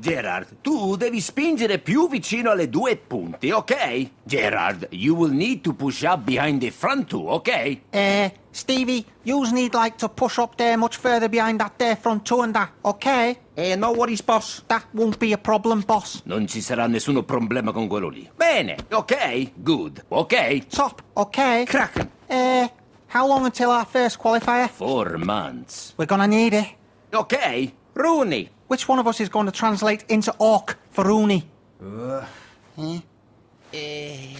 Gerard, tu devi spingere più vicino alle due punti, ok? Gerard, you will need to push up behind the front two, ok? Eh, Stevie, yous need like to push up there much further behind that there front two and that, ok? Eh, no worries, boss. That won't be a problem, boss. Non ci sarà nessun problema con quello lì. Bene, ok? Good, ok? Top, ok? Kraken. Eh, how long until our first qualifier? Four months. We're gonna need it. Ok, Rooney. Which one of us is going to translate into orc for Rooney? Uh. Eh? Eh.